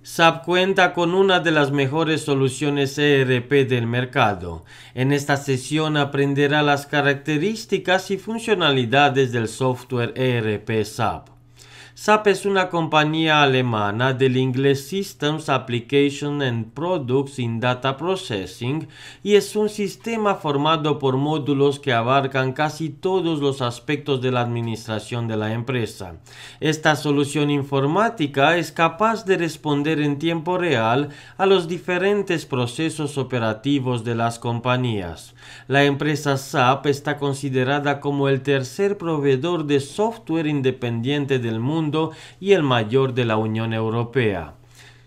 SAP cuenta con una de las mejores soluciones ERP del mercado. En esta sesión aprenderá las características y funcionalidades del software ERP SAP. SAP es una compañía alemana del inglés Systems Application and Products in Data Processing y es un sistema formado por módulos que abarcan casi todos los aspectos de la administración de la empresa. Esta solución informática es capaz de responder en tiempo real a los diferentes procesos operativos de las compañías. La empresa SAP está considerada como el tercer proveedor de software independiente del mundo y el mayor de la Unión Europea.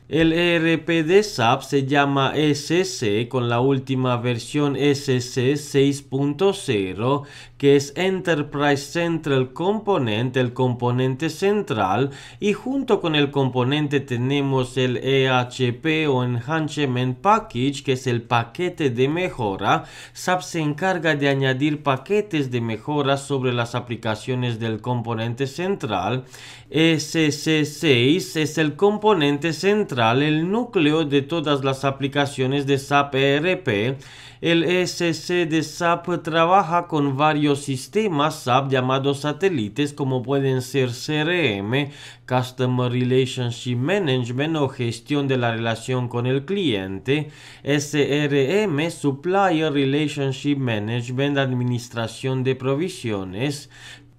El ERP de SAP se llama SC e con la última versión SC e 6.0 que es Enterprise Central Component, el componente central, y junto con el componente tenemos el EHP o Enhancement Package, que es el paquete de mejora. SAP se encarga de añadir paquetes de mejora sobre las aplicaciones del componente central. E SC6 es el componente central, el núcleo de todas las aplicaciones de SAP ERP. El SC e de SAP trabaja con varios sistemas SAP llamados satélites como pueden ser CRM, Customer Relationship Management o gestión de la relación con el cliente, SRM, Supplier Relationship Management, administración de provisiones,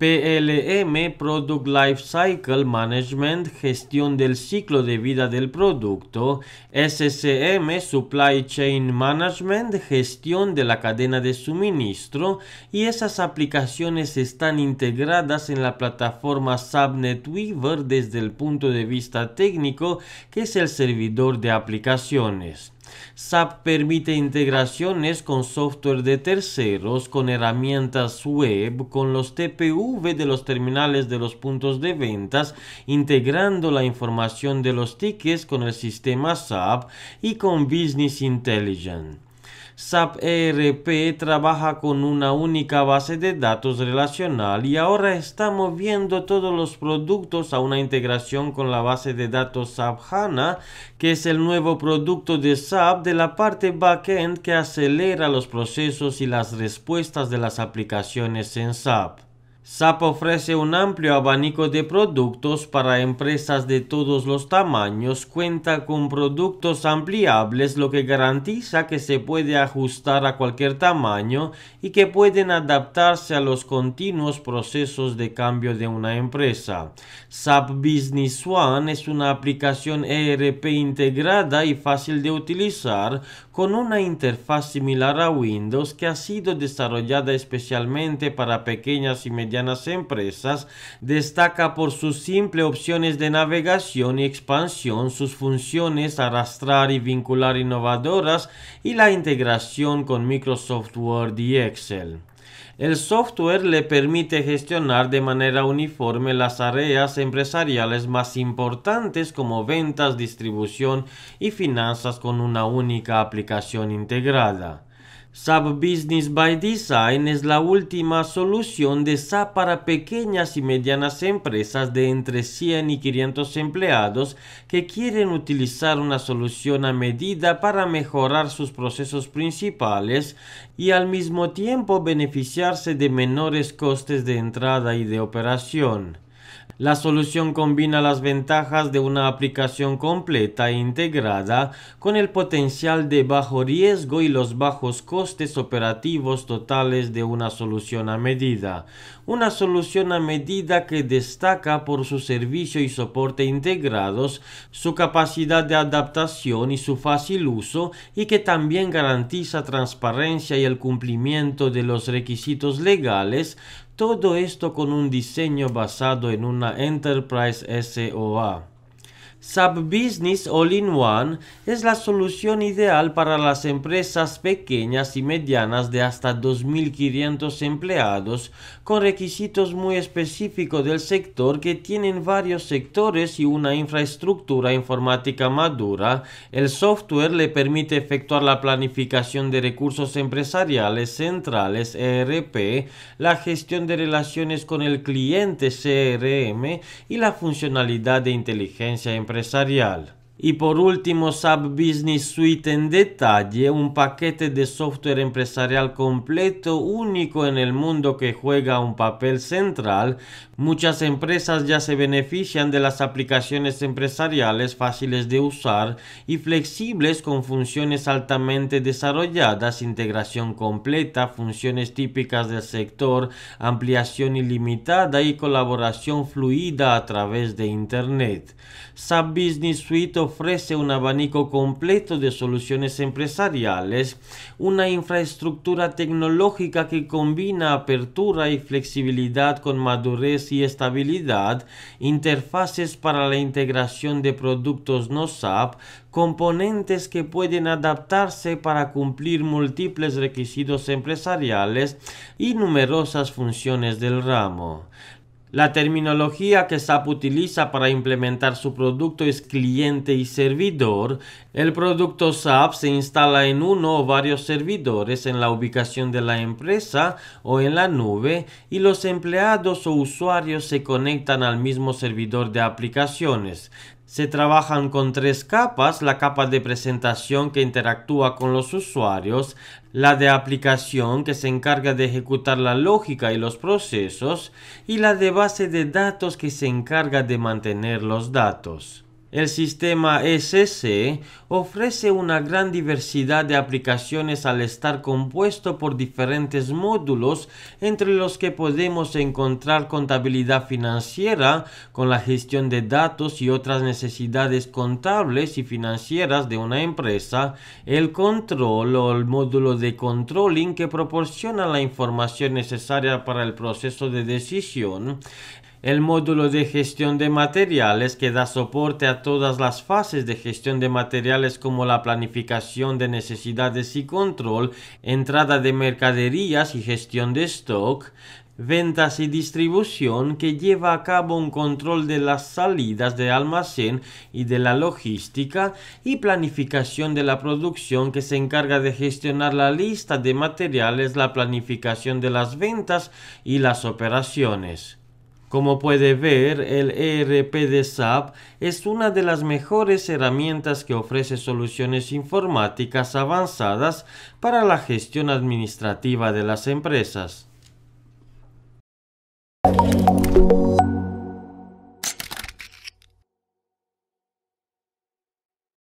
PLM, Product Life Cycle Management, gestión del ciclo de vida del producto, SCM, Supply Chain Management, gestión de la cadena de suministro y esas aplicaciones están integradas en la plataforma Subnet Weaver desde el punto de vista técnico que es el servidor de aplicaciones. SAP permite integraciones con software de terceros, con herramientas web, con los TPV de los terminales de los puntos de ventas, integrando la información de los tickets con el sistema SAP y con Business Intelligence. SAP ERP trabaja con una única base de datos relacional y ahora está moviendo todos los productos a una integración con la base de datos SAP HANA, que es el nuevo producto de SAP de la parte backend que acelera los procesos y las respuestas de las aplicaciones en SAP. SAP ofrece un amplio abanico de productos para empresas de todos los tamaños, cuenta con productos ampliables, lo que garantiza que se puede ajustar a cualquier tamaño y que pueden adaptarse a los continuos procesos de cambio de una empresa. SAP Business One es una aplicación ERP integrada y fácil de utilizar con una interfaz similar a Windows que ha sido desarrollada especialmente para pequeñas y medianas empresas, destaca por sus simples opciones de navegación y expansión, sus funciones arrastrar y vincular innovadoras y la integración con Microsoft Word y Excel. El software le permite gestionar de manera uniforme las áreas empresariales más importantes como ventas, distribución y finanzas con una única aplicación integrada. SAP Business by Design es la última solución de SAP para pequeñas y medianas empresas de entre 100 y 500 empleados que quieren utilizar una solución a medida para mejorar sus procesos principales y al mismo tiempo beneficiarse de menores costes de entrada y de operación. La solución combina las ventajas de una aplicación completa e integrada con el potencial de bajo riesgo y los bajos costes operativos totales de una solución a medida. Una solución a medida que destaca por su servicio y soporte integrados, su capacidad de adaptación y su fácil uso y que también garantiza transparencia y el cumplimiento de los requisitos legales todo esto con un diseño basado en una Enterprise SOA. SAP Business All-in-One es la solución ideal para las empresas pequeñas y medianas de hasta 2.500 empleados, con requisitos muy específicos del sector que tienen varios sectores y una infraestructura informática madura. El software le permite efectuar la planificación de recursos empresariales centrales ERP, la gestión de relaciones con el cliente CRM y la funcionalidad de inteligencia empresarial empresarial. Y por último, SAP Business Suite en detalle, un paquete de software empresarial completo, único en el mundo que juega un papel central. Muchas empresas ya se benefician de las aplicaciones empresariales fáciles de usar y flexibles con funciones altamente desarrolladas, integración completa, funciones típicas del sector, ampliación ilimitada y colaboración fluida a través de Internet. SAP Business Suite ofrece un abanico completo de soluciones empresariales, una infraestructura tecnológica que combina apertura y flexibilidad con madurez y estabilidad, interfaces para la integración de productos no SAP, componentes que pueden adaptarse para cumplir múltiples requisitos empresariales y numerosas funciones del ramo. La terminología que SAP utiliza para implementar su producto es cliente y servidor. El producto SAP se instala en uno o varios servidores en la ubicación de la empresa o en la nube y los empleados o usuarios se conectan al mismo servidor de aplicaciones se trabajan con tres capas, la capa de presentación que interactúa con los usuarios, la de aplicación que se encarga de ejecutar la lógica y los procesos y la de base de datos que se encarga de mantener los datos. El sistema SS ofrece una gran diversidad de aplicaciones al estar compuesto por diferentes módulos entre los que podemos encontrar contabilidad financiera con la gestión de datos y otras necesidades contables y financieras de una empresa, el control o el módulo de controlling que proporciona la información necesaria para el proceso de decisión, el módulo de gestión de materiales que da soporte a todas las fases de gestión de materiales como la planificación de necesidades y control, entrada de mercaderías y gestión de stock, ventas y distribución que lleva a cabo un control de las salidas de almacén y de la logística y planificación de la producción que se encarga de gestionar la lista de materiales, la planificación de las ventas y las operaciones. Como puede ver, el ERP de SAP es una de las mejores herramientas que ofrece soluciones informáticas avanzadas para la gestión administrativa de las empresas.